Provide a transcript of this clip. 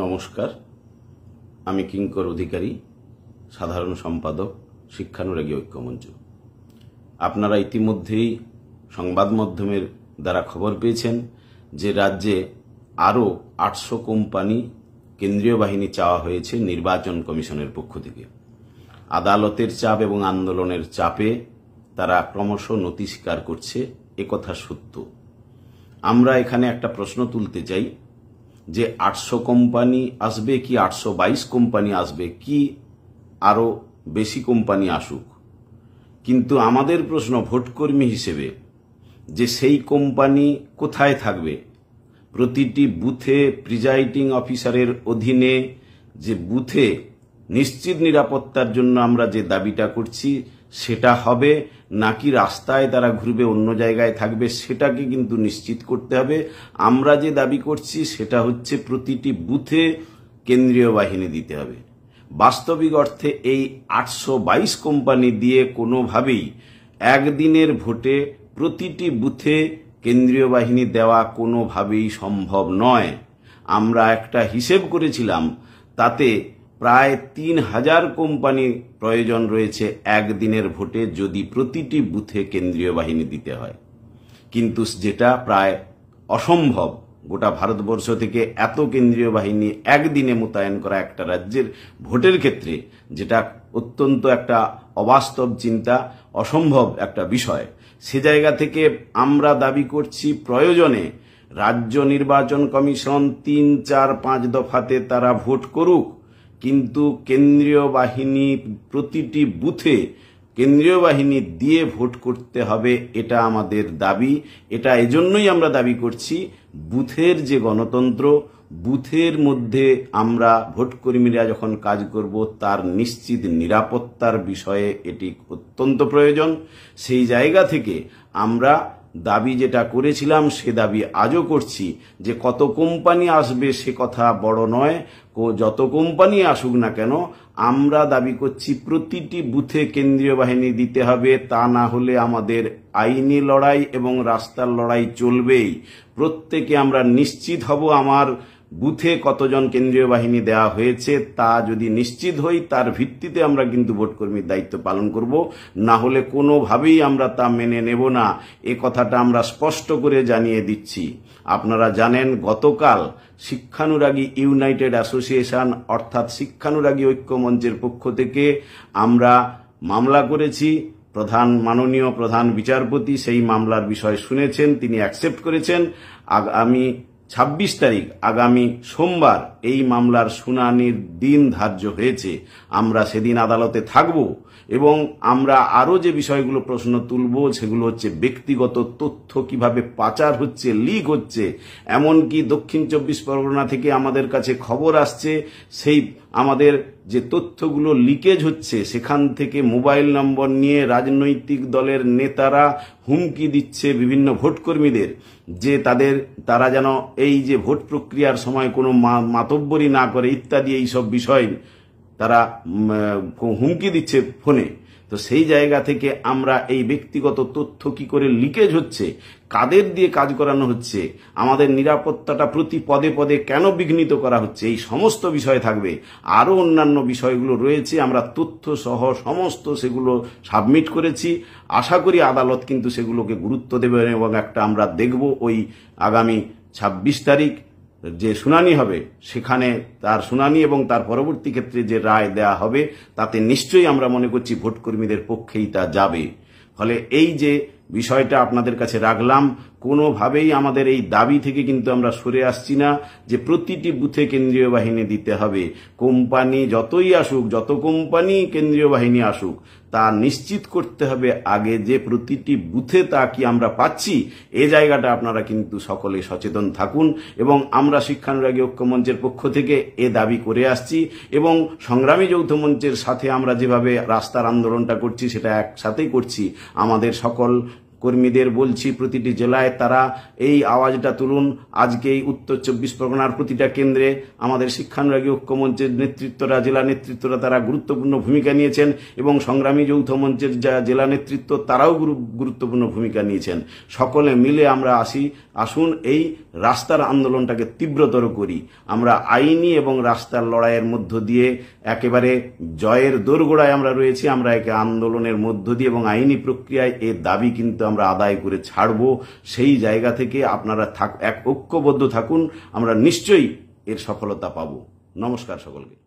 নমস্কার আমি কিঙ্কর অধিকারী সাধারণ সম্পাদক শিক্ষানুরাগী ঐক্যমঞ্চ আপনারা ইতিমধ্যেই সংবাদ মাধ্যমের দ্বারা খবর পেয়েছেন যে রাজ্যে আরও আটশো কোম্পানি কেন্দ্রীয় বাহিনী চাওয়া হয়েছে নির্বাচন কমিশনের পক্ষ থেকে আদালতের চাপ এবং আন্দোলনের চাপে তারা ক্রমশ নতি স্বীকার করছে একথা সত্য আমরা এখানে একটা প্রশ্ন তুলতে চাই যে আটশো কোম্পানি আসবে কি আটশো বাইশ কোম্পানি আসবে কি আরও বেশি কোম্পানি আসুক কিন্তু আমাদের প্রশ্ন ভোটকর্মী হিসেবে যে সেই কোম্পানি কোথায় থাকবে প্রতিটি বুথে প্রিজাইডিং অফিসারের অধীনে যে বুথে নিশ্চিত নিরাপত্তার জন্য আমরা যে দাবিটা করছি সেটা হবে নাকি রাস্তায় তারা ঘুরবে অন্য জায়গায় থাকবে সেটাকে কিন্তু নিশ্চিত করতে হবে আমরা যে দাবি করছি সেটা হচ্ছে প্রতিটি বুথে কেন্দ্রীয় বাহিনী দিতে হবে বাস্তবিক অর্থে এই আটশো বাইশ কোম্পানি দিয়ে কোনোভাবেই একদিনের ভোটে প্রতিটি বুথে কেন্দ্রীয় বাহিনী দেওয়া কোনোভাবেই সম্ভব নয় আমরা একটা হিসেব করেছিলাম তাতে প্রায় তিন হাজার কোম্পানি প্রয়োজন রয়েছে একদিনের ভোটে যদি প্রতিটি বুথে কেন্দ্রীয় বাহিনী দিতে হয় কিন্তু যেটা প্রায় অসম্ভব গোটা ভারতবর্ষ থেকে এত কেন্দ্রীয় বাহিনী একদিনে মোতায়েন করা একটা রাজ্যের ভোটের ক্ষেত্রে যেটা অত্যন্ত একটা অবাস্তব চিন্তা অসম্ভব একটা বিষয় সে জায়গা থেকে আমরা দাবি করছি প্রয়োজনে রাজ্য নির্বাচন কমিশন তিন চার পাঁচ দফাতে তারা ভোট করুক কিন্তু কেন্দ্রীয় বাহিনী প্রতিটি বুথে কেন্দ্রীয় বাহিনী দিয়ে ভোট করতে হবে এটা আমাদের দাবি এটা এজন্যই আমরা দাবি করছি বুথের যে গণতন্ত্র বুথের মধ্যে আমরা ভোটকর্মীরা যখন কাজ করব তার নিশ্চিত নিরাপত্তার বিষয়ে এটি অত্যন্ত প্রয়োজন সেই জায়গা থেকে আমরা দাবি যেটা করেছিলাম সে দাবি আজও করছি যে কত কোম্পানি আসবে সে কথা বড় নয় যত কোম্পানি আসুক না কেন আমরা দাবি করছি প্রতিটি বুথে কেন্দ্রীয় বাহিনী দিতে হবে তা না হলে আমাদের আইনি লড়াই এবং রাস্তার লড়াই চলবেই প্রত্যেকে আমরা নিশ্চিত হব আমার বুথে কতজন কেন্দ্রীয় বাহিনী দেয়া হয়েছে তা যদি নিশ্চিত হই তার ভিত্তিতে আমরা কিন্তু ভোটকর্মীর দায়িত্ব পালন করব না হলে কোনোভাবেই আমরা তা মেনে নেব না এ কথাটা আমরা স্পষ্ট করে জানিয়ে দিচ্ছি আপনারা জানেন গতকাল শিক্ষানুরাগী ইউনাইটেড অ্যাসোসিয়েশন অর্থাৎ শিক্ষানুরাগী ঐক্য মঞ্চের পক্ষ থেকে আমরা মামলা করেছি প্রধান মাননীয় প্রধান বিচারপতি সেই মামলার বিষয় শুনেছেন তিনি অ্যাকসেপ্ট করেছেন আগামী ছাব্বিশ তারিখ আগামী সোমবার এই মামলার শুনানির দিন ধার্য হয়েছে আমরা সেদিন আদালতে থাকব এবং আমরা আরও যে বিষয়গুলো প্রশ্ন তুলব সেগুলো হচ্ছে ব্যক্তিগত তথ্য কিভাবে পাচার হচ্ছে লিক হচ্ছে এমনকি দক্ষিণ চব্বিশ পরগনা থেকে আমাদের কাছে খবর আসছে সেই আমাদের যে তথ্যগুলো লিকেজ হচ্ছে সেখান থেকে মোবাইল নম্বর নিয়ে রাজনৈতিক দলের নেতারা হুমকি দিচ্ছে বিভিন্ন ভোটকর্মীদের যে তাদের তারা যেন এই যে ভোট প্রক্রিয়ার সময় কোনো মাতব্বরি না করে ইত্যাদি এইসব বিষয় তারা হুমকি দিচ্ছে ফোনে তো সেই জায়গা থেকে আমরা এই ব্যক্তিগত তথ্য কি করে লিকেজ হচ্ছে কাদের দিয়ে কাজ করানো হচ্ছে আমাদের নিরাপত্তাটা প্রতি পদে পদে কেন বিঘ্নিত করা হচ্ছে এই সমস্ত বিষয় থাকবে আরও অন্যান্য বিষয়গুলো রয়েছে আমরা তথ্য সহ সমস্ত সেগুলো সাবমিট করেছি আশা করি আদালত কিন্তু সেগুলোকে গুরুত্ব দেবে এবং একটা আমরা দেখব ওই আগামী ছাব্বিশ তারিখ যে শুনানি হবে সেখানে তার শুনানি এবং তার পরবর্তী ক্ষেত্রে যে রায় দেয়া হবে তাতে নিশ্চয়ই আমরা মনে করছি ভোটকর্মীদের পক্ষেই তা যাবে ফলে এই যে বিষয়টা আপনাদের কাছে রাখলাম কোনোভাবেই আমাদের এই দাবি থেকে কিন্তু আমরা সরে আসছি না যে প্রতিটি বুথে কেন্দ্রীয় বাহিনী দিতে হবে কোম্পানি যতই আসুক যত কোম্পানি কেন্দ্রীয় বাহিনী আসুক তা নিশ্চিত করতে হবে আগে যে প্রতিটি বুথে তা কি আমরা পাচ্ছি এ জায়গাটা আপনারা কিন্তু সকলে সচেতন থাকুন এবং আমরা শিক্ষানুরাগী ঐক্যমঞ্চের পক্ষ থেকে এ দাবি করে আসছি এবং সংগ্রামী যৌথ মঞ্চের সাথে আমরা যেভাবে রাস্তার আন্দোলনটা করছি সেটা একসাথেই করছি আমাদের সকল কর্মীদের বলছি প্রতিটি জেলায় তারা এই আওয়াজটা তুলুন আজকে এই উত্তর চব্বিশ পরগনার প্রতিটা কেন্দ্রে আমাদের শিক্ষানুরাগী ঐক্যমঞ্চের নেতৃত্বরা জেলা নেতৃত্বরা তারা গুরুত্বপূর্ণ ভূমিকা নিয়েছেন এবং সংগ্রামী যৌথ মঞ্চের যা জেলা নেতৃত্ব তারাও গুরুত্বপূর্ণ ভূমিকা নিয়েছেন সকলে মিলে আমরা আসি আসুন এই রাস্তার আন্দোলনটাকে তীব্রতর করি আমরা আইনি এবং রাস্তার লড়াইয়ের মধ্য দিয়ে একেবারে জয়ের দোরগোড়ায় আমরা রয়েছি আমরা একে আন্দোলনের মধ্য দিয়ে এবং আইনি প্রক্রিয়ায় এ দাবি কিন্তু আমরা আদায় করে ছাড়ব সেই জায়গা থেকে আপনারা থাক এক ঐক্যবদ্ধ থাকুন আমরা নিশ্চয়ই এর সফলতা পাব নমস্কার সকলকে